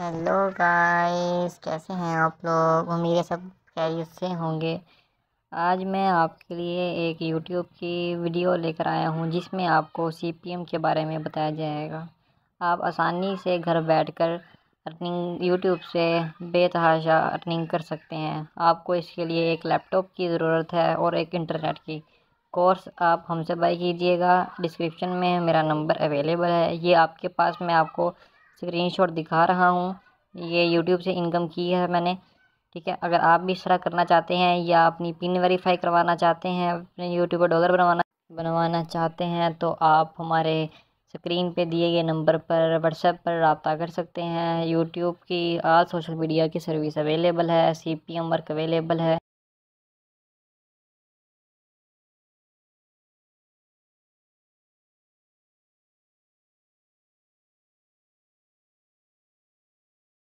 hello guys कैसे हैं आप लोग उम्मीद है सब कैरियर से होंगे आज मैं आपके लिए एक यूट्यूब की वीडियो लेकर आया हूं जिसमें आपको सीपीएम के बारे में बताया जाएगा आप आसानी से घर बैठकर अर्निंग यूट्यूब से बेतहाशा अर्निंग कर सकते हैं आपको इसके लिए एक लैपटॉप की ज़रूरत है और एक इंटरनेट की कोर्स आप हमसे बाई कीजिएगा डिस्क्रिप्शन में मेरा नंबर अवेलेबल है ये आपके पास मैं आपको स्क्रीनशॉट दिखा रहा हूँ ये यूट्यूब से इनकम की है मैंने ठीक है अगर आप भी इस तरह करना चाहते हैं या अपनी पिन वेरीफाई करवाना चाहते हैं अपने यूट्यूब डॉलर बनवाना बनवाना चाहते हैं तो आप हमारे स्क्रीन पे दिए गए नंबर पर व्हाट्सएप पर रबता कर सकते हैं यूट्यूब की आज सोशल मीडिया की सर्विस अवेलेबल है C P M work available है